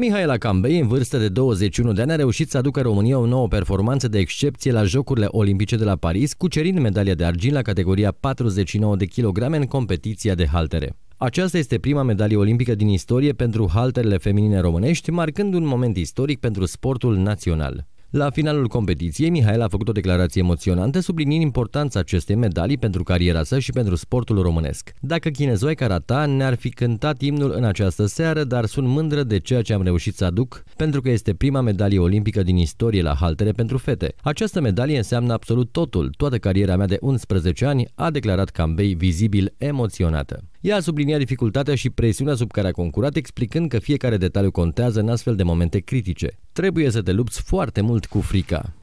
Mihaela Cambei, în vârstă de 21 de ani, a reușit să aducă România o nouă performanță de excepție la Jocurile Olimpice de la Paris, cucerind medalia de argint la categoria 49 de kilograme în competiția de haltere. Aceasta este prima medalie olimpică din istorie pentru halterele feminine românești, marcând un moment istoric pentru sportul național. La finalul competiției, Mihail a făcut o declarație emoționantă sublinind importanța acestei medalii pentru cariera sa și pentru sportul românesc. Dacă chinezoi karata ne-ar fi cântat imnul în această seară, dar sunt mândră de ceea ce am reușit să aduc, pentru că este prima medalie olimpică din istorie la haltere pentru fete. Această medalie înseamnă absolut totul, toată cariera mea de 11 ani, a declarat Cambei vizibil emoționată. Ea a subliniat dificultatea și presiunea sub care a concurat, explicând că fiecare detaliu contează în astfel de momente critice trebuie să te lupți foarte mult cu frica.